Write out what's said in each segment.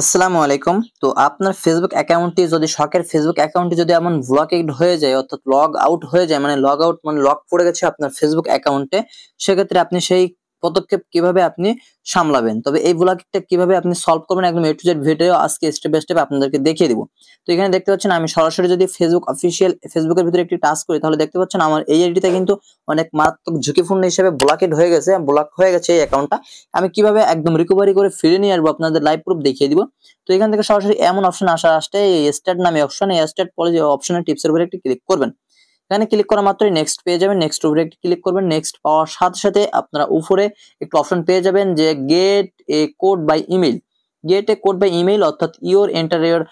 আসসালামু আলাইকুম তো আপনার ফেসবুক অ্যাকাউন্টটি যদি শখের ফেসবুক অ্যাকাউন্টটি যদি এমন ব্লকেড হয়ে যায় অর্থাৎ লগ আউট হয়ে যায় মানে লগ আউট মানে লক পড়ে গেছে আপনার ফেসবুক অ্যাকাউন্টে সেক্ষেত্রে আপনি সেই পদক্ষেপ কিভাবে আপনি সামলাবেন তবে এই ভুলাকিটটা কিভাবে আপনি সলভ করবেন একদম এ টু জেড ভিডিও আজকে স্টেপ বাই স্টেপ আপনাদেরকে দেখিয়ে দিব তো এখানে দেখতে পাচ্ছেন আমি সরাসরি যদি ফেসবুক অফিসিয়াল ফেসবুকের ভিতরে একটি টাস্ক করি তাহলে দেখতে পাচ্ছেন আমার এই আইডিটা কিন্তু অনেক মারাত্মক ঝুঁকিপূর্ণ হিসেবে ব্লকেড হয়ে গেছে ব্লক হয়ে গেছে এই অ্যাকাউন্টটা আমি কিভাবে একদম রিকভারি করে ফিরে নিয়ে আসবো আপনাদের লাইভ প্রুফ দেখিয়ে দিব তো এখান থেকে সরাসরি এমন অপশন আসার আসতে এই স্টার্ট নামে অপশন এই স্টার্ট পলিসি অপশনের টিপসের উপরে একটি ক্লিক করবেন এখানে ক্লিক করা মাত্রই নেক্সট পেয়ে যাবেন নেক্সট উপরে একটি ক্লিক করবেন নেক্সট পাওয়ার সাথে সাথে আপনারা উপরে একটু অপশন পেয়ে যাবেন যে get a code by email get a code by email অর্থাৎ ইওর এন্টার ইওর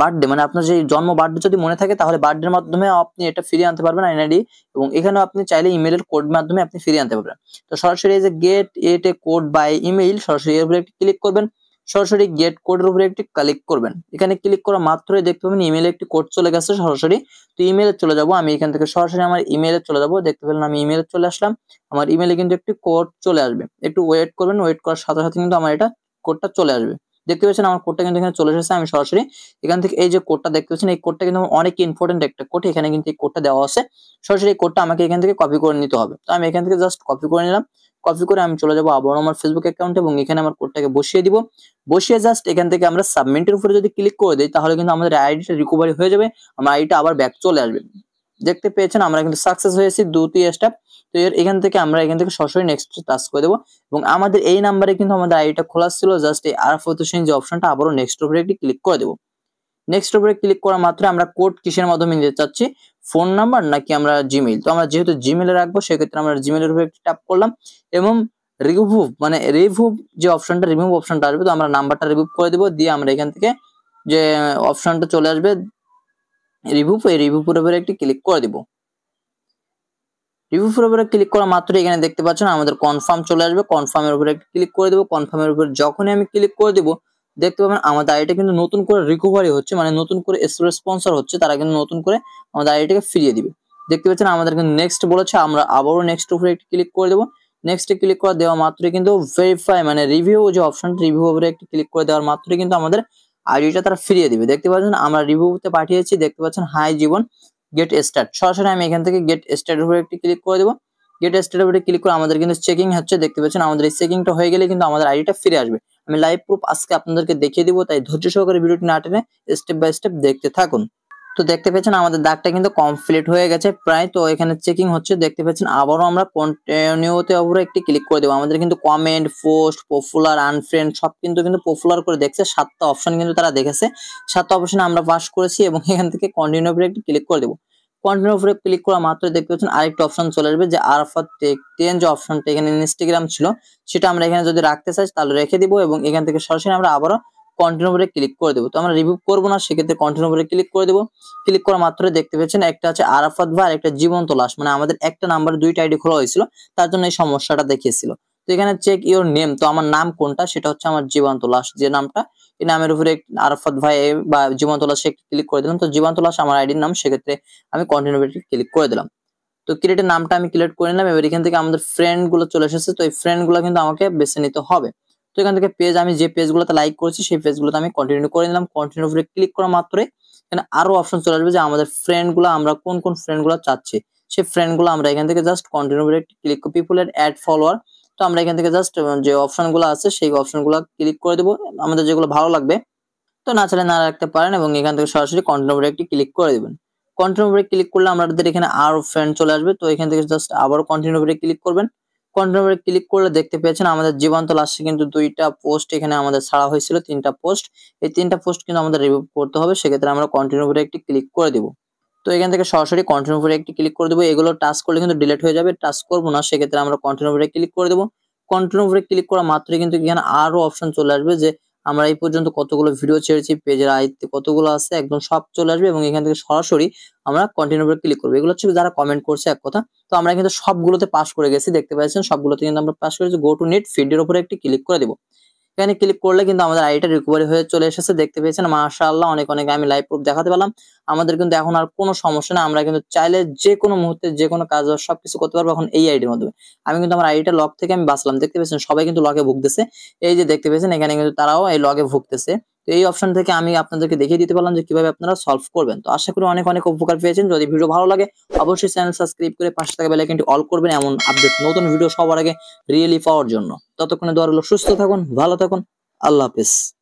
বার্থডে মানে আপনার যে জন্ম বার্থডে যদি মনে থাকে তাহলে বার্থডের মাধ্যমে আপনি এটা ফিরিয়ে আনতে পারবেন আইনআইডি এবং এখানে আপনি চাইলে ইমেলের কোড মাধ্যমে আপনি ফিরিয়ে আনতে পারবেন তো সরাসরি এই যে get a code by email সরাসরি এর উপরে ক্লিক করবেন সরাসরি গেট কোডের উপরে একটি ক্লিক করবেন এখানে ক্লিক করা মাত্রই দেখতে পাবেন ইমেলে একটি কোড চলে গেছে সরাসরি তো ইমেলে চলে যাব আমি এখান থেকে সরাসরি আমার ইমেলে চলে যাব দেখতে পেলেন আমি ইমেলে চলে আসলাম আমার ইমেলে কিন্তু একটি কোড চলে আসবে একটু ওয়েট করবেন ওয়েট করার সাথে সাথে কিন্তু আমার এটা কোডটা চলে আসবে দেখতে পাচ্ছেন আমার কোডটা কিন্তু এখানে চলে এসেছে আমি সরাসরি এখান থেকে এই যে কোডটা দেখতে পাচ্ছেন এই কোডটা কিন্তু অনেক ইম্পর্টেন্ট একটা কোড এখানে কিন্তু এই কোডটা দেওয়া আছে সরাসরি এই কোডটা আমাকে এখান থেকে কপি করে নিতে হবে তো আমি এখান থেকে জাস্ট কপি করে নিলাম কপি করে আমি চলে যাবো আবার আমার ফেসবুক অ্যাকাউন্ট এবং এখানে আমার কোডটাকে বসিয়ে দিব বসিয়ে জাস্ট এখান থেকে আমরা সাবমিটের উপরে যদি ক্লিক করে দিই তাহলে কিন্তু আমাদের আইডিটা রিকভারি হয়ে যাবে আমার আইডিটা আবার ব্যাক চলে আসবে দেখতে পেয়েছেন আমরা কিন্তু সাকসেস হয়েছি দুটি স্টেপ তো এর এখান থেকে আমরা এখান থেকে সরাসরি নেক্সট টাস করে দেবো এবং আমাদের এই নাম্বারে কিন্তু আমাদের আইডিটা খোলা ছিল জাস্ট এই আরফত সেই যে অপশনটা আবারও নেক্সট উপরে একটি ক্লিক করে দেবো নেক্সট ওপরে ক্লিক করা মাত্র আমরা কোড কিসের মাধ্যমে নিতে চাচ্ছি ফোন নাম্বার নাকি আমরা জিমেইল তো আমরা যেহেতু জিমেলে রাখবো সেক্ষেত্রে আমরা জিমেলের উপরে একটি ট্যাপ করলাম এবং রিমুভ মানে রিমুভ যে অপশনটা রিমুভ অপশনটা আসবে তো আমরা নাম্বারটা রিমুভ করে দেবো দিয়ে আমরা এখান থেকে যে অপশনটা চলে আসবে রিভুভ এই রিভুভের উপরে একটি ক্লিক করে দেবো রিভিউপুর উপরে ক্লিক করা মাত্র এখানে দেখতে পাচ্ছেন আমাদের কনফার্ম চলে আসবে কনফার্মের উপরে ক্লিক করে দেবো কনফার্মের উপরে যখনই আমি ক্লিক করে দেবো দেখতে পাবেন আমাদের আইডিটা কিন্তু নতুন করে রিকভারি হচ্ছে মানে নতুন করে স্পন্সর হচ্ছে তারা কিন্তু নতুন করে আমাদের আইডিটাকে ফিরিয়ে দিবে দেখতে পাচ্ছেন আমাদের কিন্তু নেক্সট বলেছে আমরা আবারও নেক্সট উপরে একটি ক্লিক করে দেবো নেক্সটে ক্লিক করে দেওয়া মাত্রই কিন্তু ভেরিফাই মানে রিভিউ যে অপশন রিভিউ উপরে একটি ক্লিক করে দেওয়ার মাত্রই কিন্তু আমাদের আইডিটা তারা ফিরিয়ে দিবে দেখতে পাচ্ছেন আমরা রিভিউতে পাঠিয়েছি দেখতে পাচ্ছেন হাই জীবন গেট স্টার্ট সরাসরি আমি এখান থেকে গেট স্টার্ট উপরে একটি ক্লিক করে দেবো গেট স্টার্ট উপরে ক্লিক করে আমাদের কিন্তু চেকিং হচ্ছে দেখতে পাচ্ছেন আমাদের এই চেকিংটা হয়ে গেলে কিন্তু আমাদের আইডিটা ফিরে আসবে আমি লাইভ প্রুফ আজকে আপনাদেরকে দেখিয়ে দিব তাই ধৈর্য সহকারে ভিডিওটি না টেনে স্টেপ বাই স্টেপ দেখতে থাকুন তো দেখতে পাচ্ছেন আমাদের দাগটা কিন্তু কমপ্লিট হয়ে গেছে প্রায় তো এখানে চেকিং হচ্ছে দেখতে পাচ্ছেন আবারও আমরা কন্টিনিউতে উপরে একটি ক্লিক করে দেবো আমাদের কিন্তু কমেন্ট পোস্ট পপুলার আনফ্রেন্ড সব কিন্তু কিন্তু পপুলার করে দেখছে সাতটা অপশন কিন্তু তারা দেখেছে সাতটা অপশন আমরা পাস করেছি এবং এখান থেকে কন্টিনিউ একটি ক্লিক করে দেবো কন্টিনিউ উপরে ক্লিক করা মাত্র দেখতে পাচ্ছেন আরেকটা অপশন চলে আসবে যে আরফা টেক টেন যে অপশনটা এখানে ইনস্টাগ্রাম ছিল সেটা আমরা এখানে যদি রাখতে চাই তাহলে রেখে দিব এবং এখান থেকে সরাসরি আমরা আবারও কন্টিনিউ উপরে ক্লিক করে দেবো তো আমরা রিভিউ করবো না সেক্ষেত্রে কন্টিনিউ উপরে ক্লিক করে দেবো ক্লিক করা মাত্র দেখতে পাচ্ছেন একটা হচ্ছে আরাফাত ভাই একটা জীবন্ত লাশ মানে আমাদের একটা নাম্বার দুইটা আইডি খোলা হয়েছিল তার জন্য এই সমস্যাটা দেখিয়েছিল তো এখানে চেক ইওর নেম তো আমার নাম কোনটা সেটা হচ্ছে আমার জীবন্ত লাশ যে নামটা এই নামের উপরে আরফত ভাই বা জীবন্ত লাশে ক্লিক করে দিলাম তো জীবন্ত লাশ আমার আইডির নাম সেক্ষেত্রে আমি কন্টিনিউ ক্লিক করে দিলাম তো ক্রিয়েটের নামটা আমি ক্রিয়েট করে নিলাম এবার এখান থেকে আমাদের ফ্রেন্ড গুলো চলে এসেছে তো এই ফ্রেন্ড গুলো কিন্তু আমাকে বেছে নিতে হবে তো এখান থেকে পেজ আমি যে পেজ গুলোতে লাইক করেছি সেই পেজ গুলোতে আমি কন্টিনিউ করে নিলাম কন্টিনিউ উপরে ক্লিক করা মাত্রই এখানে আরো অপশন চলে আসবে যে আমাদের ফ্রেন্ড গুলো আমরা কোন কোন ফ্রেন্ড গুলো চাচ্ছি সেই ফ্রেন্ড গুলো আমরা এখান থেকে জাস্ট কন্টিনিউ ক্লিক এর অ্যাড ফলোয়ার তো আমরা এখান থেকে জাস্ট যে অপশনগুলো আছে সেই অপশনগুলো ক্লিক করে দেবো আমাদের যেগুলো ভালো লাগবে তো না চাইলে না রাখতে পারেন এবং এখান থেকে সরাসরি কন্ট্রোল ব্রেকটি ক্লিক করে দেবেন কন্টিনিউ ব্রেক ক্লিক করলে আমাদের এখানে আর ফ্রেন্ড চলে আসবে তো এখান থেকে জাস্ট আবারও কন্টিনিউ ব্রেক ক্লিক করবেন কন্টিনিউ ব্রেক ক্লিক করলে দেখতে পেয়েছেন আমাদের জীবন্ত লাস্টে কিন্তু দুইটা পোস্ট এখানে আমাদের ছাড়া হয়েছিল তিনটা পোস্ট এই তিনটা পোস্ট কিন্তু আমাদের রিভিউ করতে হবে সেক্ষেত্রে আমরা কন্টিনিউ ব্রেকটি ক্লিক করে দেবো তো এখান থেকে সরাসরি কন্টিনিউ উপরে একটি ক্লিক করে দেবো এগুলো টাচ করলে কিন্তু ডিলেট হয়ে যাবে টাচ করবো না সেক্ষেত্রে আমরা কন্টিনিউ উপরে ক্লিক করে দেবো কন্টিনিউ উপরে ক্লিক করা মাত্রই কিন্তু এখানে আরও অপশন চলে আসবে যে আমরা এই পর্যন্ত কতগুলো ভিডিও ছেড়েছি পেজের আয়ত্তে কতগুলো আছে একদম সব চলে আসবে এবং এখান থেকে সরাসরি আমরা কন্টিনিউ উপরে ক্লিক করবো এগুলো হচ্ছে যারা কমেন্ট করছে এক কথা তো আমরা কিন্তু সবগুলোতে পাস করে গেছি দেখতে পাচ্ছেন সবগুলোতে কিন্তু আমরা পাস করেছি গো টু নেট ফিডের উপরে একটি ক্লিক করে দেবো এখানে ক্লিক করলে কিন্তু আমাদের আইডিটা রিকভারি হয়ে চলে এসেছে দেখতে পেয়েছেন মাশাআল্লাহ অনেক অনেক আমি লাইভ প্রুফ দেখাতে পারলাম আমাদের কিন্তু এখন আর কোনো সমস্যা না আমরা কিন্তু চাইলে যে কোনো মুহূর্তে যে কোনো কাজ সবকিছু করতে পারবো এখন এই আইডির মাধ্যমে আমি কিন্তু আমার আইডিটা লক থেকে আমি বাঁচলাম দেখতে পেয়েছেন সবাই কিন্তু লকে ভুগতেছে এই যে দেখতে পেয়েছেন এখানে কিন্তু তারাও এই লকে ভুগতেছে এই অপশন থেকে আমি আপনাদেরকে দেখিয়ে দিতে পারলাম যে কিভাবে আপনারা সলভ করবেন তো আশা করি অনেক অনেক উপকার পেয়েছেন যদি ভিডিও ভালো লাগে অবশ্যই চ্যানেল সাবস্ক্রাইব করে পাশে থাকা কিন্তু অল করবেন এমন আপডেট নতুন ভিডিও সবার আগে রিয়েলি পাওয়ার জন্য ততক্ষণে দোয়ার হলো সুস্থ থাকুন ভালো থাকুন আল্লাহ হাফিজ